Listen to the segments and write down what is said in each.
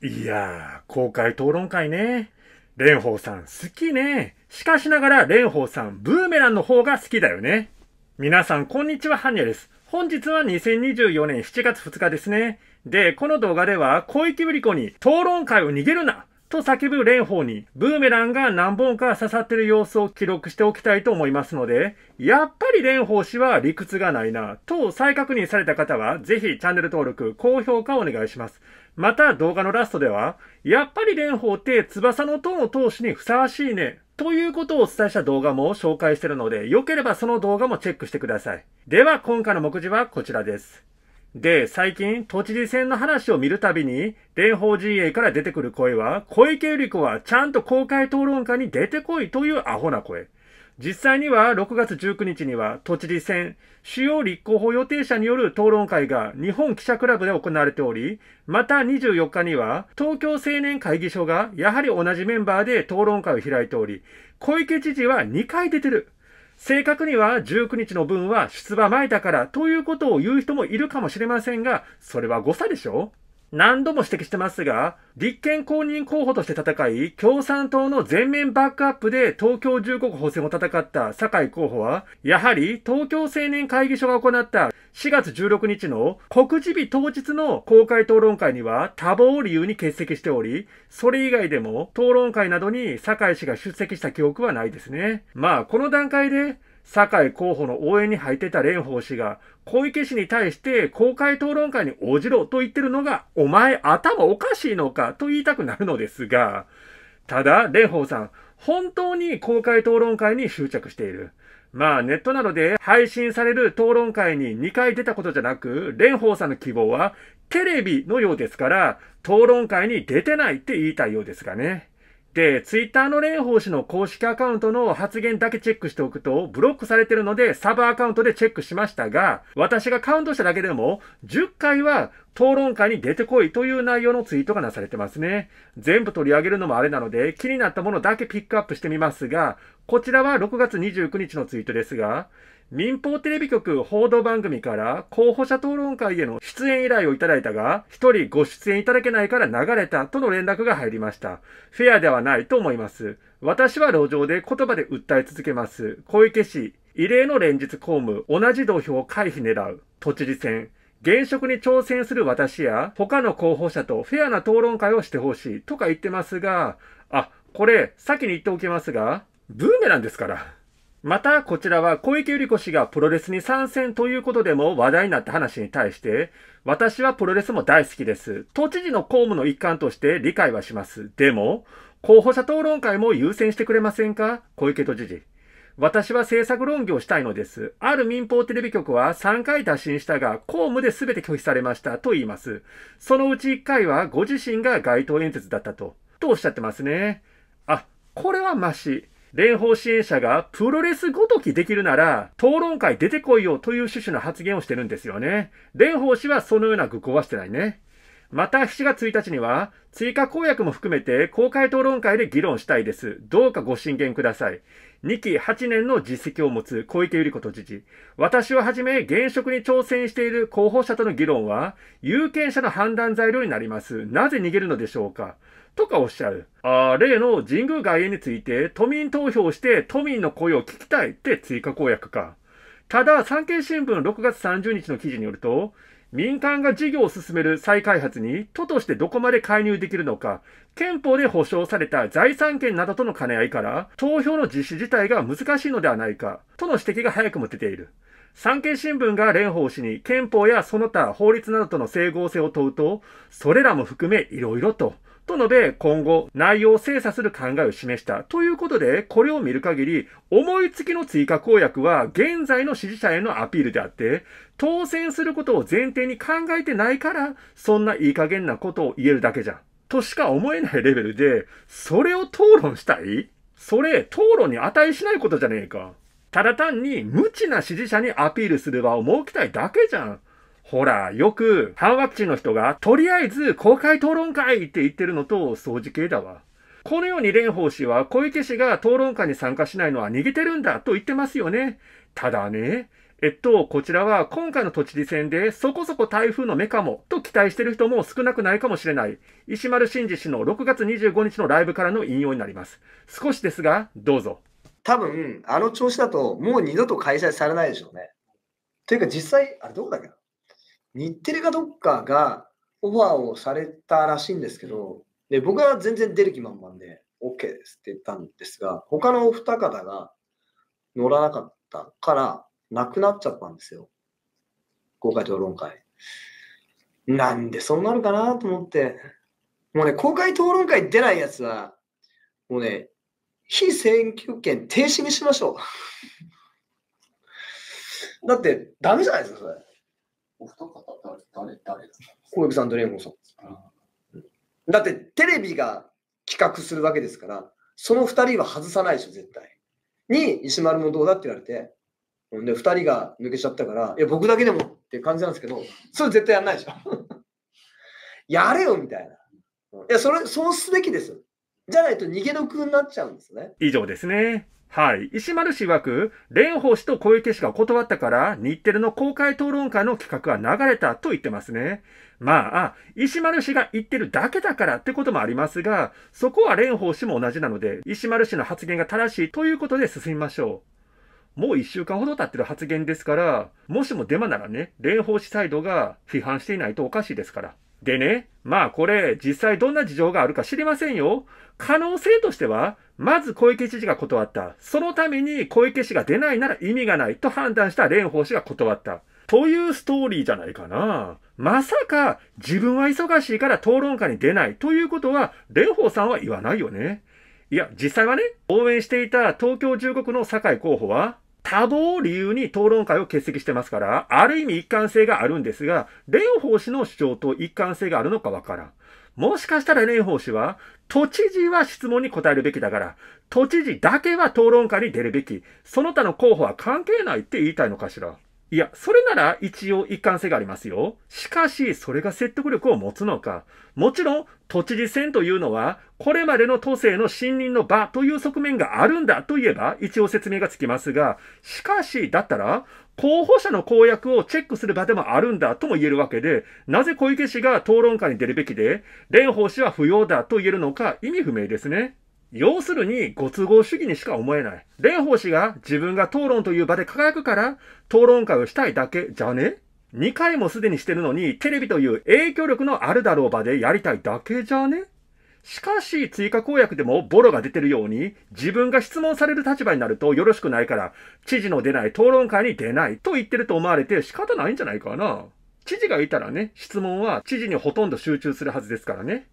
いやー、公開討論会ね。蓮舫さん好きね。しかしながら蓮舫さん、ブーメランの方が好きだよね。皆さん、こんにちは、ハニャです。本日は2024年7月2日ですね。で、この動画では、小池ブリ子に討論会を逃げるなと叫ぶ蓮舫にブーメランが何本か刺さってる様子を記録しておきたいと思いますので、やっぱり蓮舫氏は理屈がないなと再確認された方は、ぜひチャンネル登録、高評価をお願いします。また動画のラストでは、やっぱり蓮舫って翼の塔の投資にふさわしいね、ということをお伝えした動画も紹介してるので、良ければその動画もチェックしてください。では、今回の目次はこちらです。で、最近、都知事選の話を見るたびに、蓮舫陣営から出てくる声は、小池百合子はちゃんと公開討論会に出てこいというアホな声。実際には6月19日には都知事選主要立候補予定者による討論会が日本記者クラブで行われており、また24日には東京青年会議所がやはり同じメンバーで討論会を開いており、小池知事は2回出てる。正確には19日の分は出馬前だからということを言う人もいるかもしれませんが、それは誤差でしょ何度も指摘してますが、立憲公認候補として戦い、共産党の全面バックアップで東京15区補選を戦った酒井候補は、やはり東京青年会議所が行った4月16日の告示日当日の公開討論会には多忙を理由に欠席しており、それ以外でも討論会などに酒井氏が出席した記憶はないですね。まあ、この段階で井候補の応援に入ってた蓮舫氏が、小池氏に対して公開討論会に応じろと言ってるのが、お前頭おかしいのかと言いたくなるのですが、ただ、蓮舫さん、本当に公開討論会に執着している。まあ、ネットなどで配信される討論会に2回出たことじゃなく、蓮舫さんの希望はテレビのようですから、討論会に出てないって言いたいようですがね。で、ツイッターの蓮舫氏の公式アカウントの発言だけチェックしておくと、ブロックされてるので、サブアカウントでチェックしましたが、私がカウントしただけでも、10回は討論会に出てこいという内容のツイートがなされてますね。全部取り上げるのもあれなので、気になったものだけピックアップしてみますが、こちらは6月29日のツイートですが、民放テレビ局報道番組から候補者討論会への出演依頼をいただいたが、一人ご出演いただけないから流れたとの連絡が入りました。フェアではないと思います。私は路上で言葉で訴え続けます。小池氏、異例の連日公務、同じ土俵を回避狙う。都知事選、現職に挑戦する私や他の候補者とフェアな討論会をしてほしいとか言ってますが、あ、これ先に言っておきますが、ブーメランですから。また、こちらは小池百合子氏がプロレスに参戦ということでも話題になった話に対して、私はプロレスも大好きです。都知事の公務の一環として理解はします。でも、候補者討論会も優先してくれませんか小池都知事。私は制作論議をしたいのです。ある民放テレビ局は3回打診したが、公務で全て拒否されましたと言います。そのうち1回はご自身が街頭演説だったと。とおっしゃってますね。あ、これはマシ。蓮舫支援者がプロレスごときできるなら討論会出てこいよという趣旨の発言をしてるんですよね。蓮舫氏はそのような愚行はしてないね。また7月1日には追加公約も含めて公開討論会で議論したいです。どうかご進言ください。2期8年の実績を持つ小池百合子都知事。私をはじめ現職に挑戦している候補者との議論は有権者の判断材料になります。なぜ逃げるのでしょうかとかおっしゃる。あ例の神宮外苑について都民投票して都民の声を聞きたいって追加公約か。ただ、産経新聞6月30日の記事によると、民間が事業を進める再開発に都としてどこまで介入できるのか、憲法で保障された財産権などとの兼ね合いから、投票の実施自体が難しいのではないか、との指摘が早くも出ている。産経新聞が蓮舫氏に憲法やその他法律などとの整合性を問うと、それらも含めいろいろと、と述べ、今後、内容を精査する考えを示した。ということで、これを見る限り、思いつきの追加公約は、現在の支持者へのアピールであって、当選することを前提に考えてないから、そんないい加減なことを言えるだけじゃん。としか思えないレベルで、それを討論したいそれ、討論に値しないことじゃねえか。ただ単に無知な支持者にアピールする場を設けたいだけじゃん。ほら、よく、ハワクチンの人が、とりあえず公開討論会って言ってるのと、掃除系だわ。このように蓮舫氏は、小池氏が討論会に参加しないのは逃げてるんだと言ってますよね。ただね、えっと、こちらは今回の都知事選でそこそこ台風の目かもと期待してる人も少なくないかもしれない。石丸真二氏の6月25日のライブからの引用になります。少しですが、どうぞ。多分、あの調子だともう二度と開催されないでしょうね。というか実際、あれどこだっけな日テレかどっかがオファーをされたらしいんですけど、で僕は全然出る気満々で OK ですって言ったんですが、他のお二方が乗らなかったからなくなっちゃったんですよ。公開討論会。なんでそうなるかなと思って。もうね、公開討論会出ないやつは、もうね、非選挙権停止にしましょう。だって、ダメじゃないですか、それ。お二方誰誰だ小籔さんとモンさん。だってテレビが企画するわけですから、その二人は外さないでしょ、絶対。に、石丸もどうだって言われて、で、二人が抜けちゃったから、いや、僕だけでもって感じなんですけど、それ絶対やんないでしょ。やれよ、みたいな。いや、それ、そうすべきですじゃないと逃げ得になっちゃうんですね。以上ですね。はい。石丸氏曰く、蓮舫氏と小池氏が断ったから、日テレの公開討論会の企画は流れたと言ってますね。まあ、石丸氏が言ってるだけだからってこともありますが、そこは蓮舫氏も同じなので、石丸氏の発言が正しいということで進みましょう。もう一週間ほど経ってる発言ですから、もしもデマならね、蓮舫氏サイドが批判していないとおかしいですから。でね、まあこれ実際どんな事情があるか知りませんよ。可能性としては、まず小池知事が断った。そのために小池氏が出ないなら意味がないと判断した蓮舫氏が断った。というストーリーじゃないかな。まさか自分は忙しいから討論会に出ないということは蓮舫さんは言わないよね。いや、実際はね、応援していた東京中国の酒井候補は、多動を理由に討論会を欠席してますから、ある意味一貫性があるんですが、蓮舫氏の主張と一貫性があるのかわからん。もしかしたら蓮舫氏は、都知事は質問に答えるべきだから、都知事だけは討論会に出るべき、その他の候補は関係ないって言いたいのかしら。いや、それなら一応一貫性がありますよ。しかし、それが説得力を持つのか。もちろん、都知事選というのは、これまでの都政の信任の場という側面があるんだといえば、一応説明がつきますが、しかし、だったら、候補者の公約をチェックする場でもあるんだとも言えるわけで、なぜ小池氏が討論会に出るべきで、蓮舫氏は不要だと言えるのか、意味不明ですね。要するに、ご都合主義にしか思えない。蓮舫氏が自分が討論という場で輝くから、討論会をしたいだけじゃね2回もすでにしてるのに、テレビという影響力のあるだろう場でやりたいだけじゃねしかし、追加公約でもボロが出てるように、自分が質問される立場になるとよろしくないから、知事の出ない討論会に出ないと言ってると思われて仕方ないんじゃないかな。知事がいたらね、質問は知事にほとんど集中するはずですからね。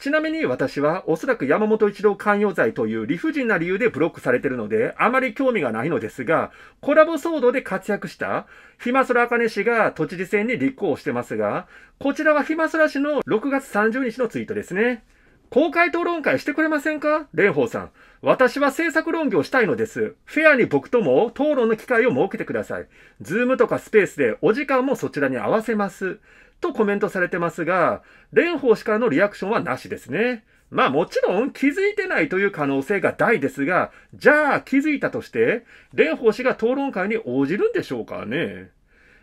ちなみに私はおそらく山本一郎寛容罪という理不尽な理由でブロックされているので、あまり興味がないのですが、コラボ騒動で活躍したひまあかね氏が都知事選に立候補してますが、こちらはひまそら氏の6月30日のツイートですね。公開討論会してくれませんか蓮舫さん。私は政策論議をしたいのです。フェアに僕とも討論の機会を設けてください。ズームとかスペースでお時間もそちらに合わせます。とコメントされてますが、蓮舫氏からのリアクションはなしですね。まあもちろん気づいてないという可能性が大ですが、じゃあ気づいたとして、蓮舫氏が討論会に応じるんでしょうかね。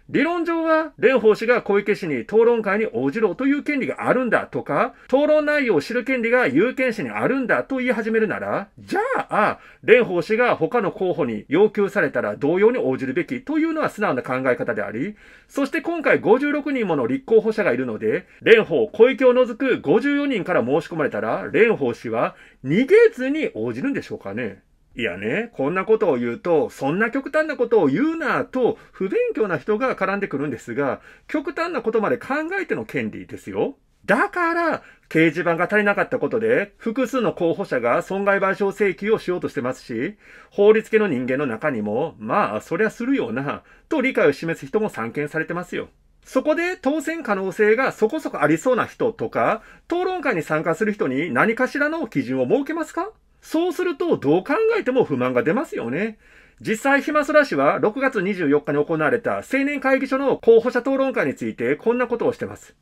理論上は蓮舫氏が小池氏に討論会に応じろという権利があるんだとか、討論内容を知る権利が有権者にあるんだと言い始めるなら、じゃあ、蓮舫氏が他の候補に要求されたら同様に応じるべきというのは素直な考え方であり、そして今回56人もの立候補者がいるので、蓮舫、小池を除く54人から申し込まれたら、蓮舫氏は逃げずに応じるんでしょうかね。いやね、こんなことを言うと、そんな極端なことを言うなと、不勉強な人が絡んでくるんですが、極端なことまで考えての権利ですよ。だから、掲示板が足りなかったことで、複数の候補者が損害賠償請求をしようとしてますし、法律系の人間の中にも、まあ、そりゃするよな、と理解を示す人も散見されてますよ。そこで当選可能性がそこそこありそうな人とか、討論会に参加する人に何かしらの基準を設けますかそうすると、どう考えても不満が出ますよね。実際、暇そらしは6月24日に行われた青年会議所の候補者討論会についてこんなことをしてます。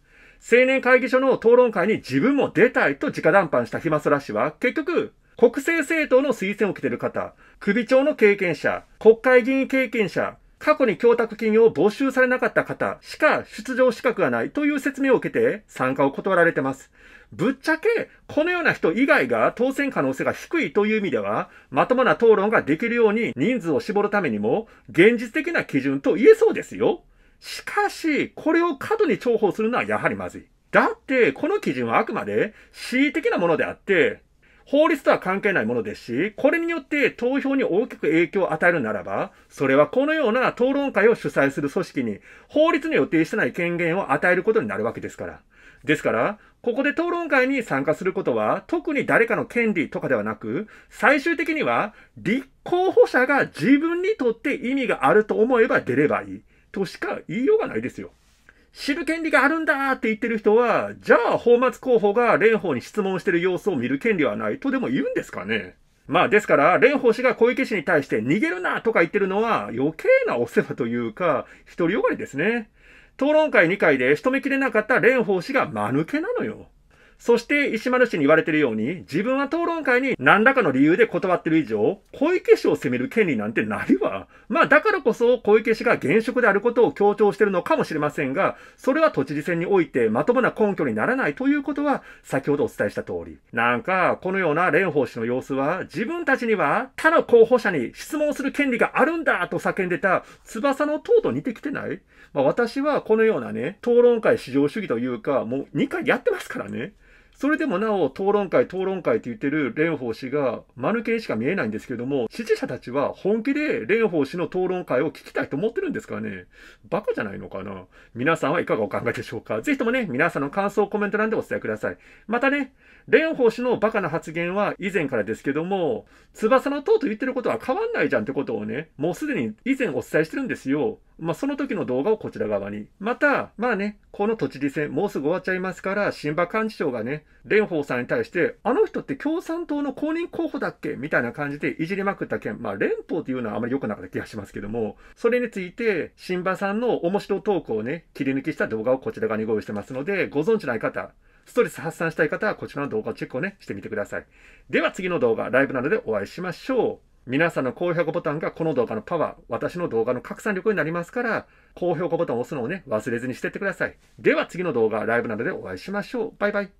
青年会議所の討論会に自分も出たいと直談判した暇そらしは、結局、国政政党の推薦を受けている方、首長の経験者、国会議員経験者、過去に供託金を募集されなかった方しか出場資格がないという説明を受けて参加を断られてます。ぶっちゃけ、このような人以外が当選可能性が低いという意味では、まともな討論ができるように人数を絞るためにも、現実的な基準と言えそうですよ。しかし、これを過度に重宝するのはやはりまずい。だって、この基準はあくまで恣意的なものであって、法律とは関係ないものですし、これによって投票に大きく影響を与えるならば、それはこのような討論会を主催する組織に法律に予定してない権限を与えることになるわけですから。ですから、ここで討論会に参加することは、特に誰かの権利とかではなく、最終的には、立候補者が自分にとって意味があると思えば出ればいい、としか言いようがないですよ。知る権利があるんだって言ってる人は、じゃあ、法末候補が蓮舫に質問してる様子を見る権利はないとでも言うんですかねまあですから、蓮舫氏が小池氏に対して逃げるなとか言ってるのは余計なお世話というか、独りよがりですね。討論会2回で仕留めきれなかった蓮舫氏が間抜けなのよ。そして石丸氏に言われてるように、自分は討論会に何らかの理由で断ってる以上、小池氏を責める権利なんてないわ。まあだからこそ小池氏が現職であることを強調してるのかもしれませんが、それは都知事選においてまともな根拠にならないということは、先ほどお伝えした通り。なんか、このような蓮舫氏の様子は、自分たちには他の候補者に質問する権利があるんだと叫んでた翼の塔と似てきてないまあ私はこのようなね、討論会至上主義というか、もう2回やってますからね。それでもなお、討論会、討論会って言ってる蓮舫氏が、間抜けにしか見えないんですけども、支持者たちは本気で蓮舫氏の討論会を聞きたいと思ってるんですかねバカじゃないのかな皆さんはいかがお考えでしょうかぜひともね、皆さんの感想コメント欄でお伝えください。またね、蓮舫氏のバカな発言は以前からですけども、翼の塔と言ってることは変わんないじゃんってことをね、もうすでに以前お伝えしてるんですよ。まあ、その時の動画をこちら側に。また、まあね、この都知事選もうすぐ終わっちゃいますから、新馬幹事長がね、蓮舫さんに対して、あの人って共産党の公認候補だっけみたいな感じでいじりまくった件、まあ、連邦ていうのはあまり良くなかった気がしますけども、それについて、新馬さんの面白投稿をね、切り抜きした動画をこちら側にご用意してますので、ご存知ない方、ストレス発散したい方はこちらの動画をチェックをね、してみてください。では次の動画、ライブなどでお会いしましょう。皆さんの高評価ボタンがこの動画のパワー、私の動画の拡散力になりますから、高評価ボタンを押すのをね、忘れずにしてってください。では次の動画、ライブなどでお会いしましょう。バイバイ。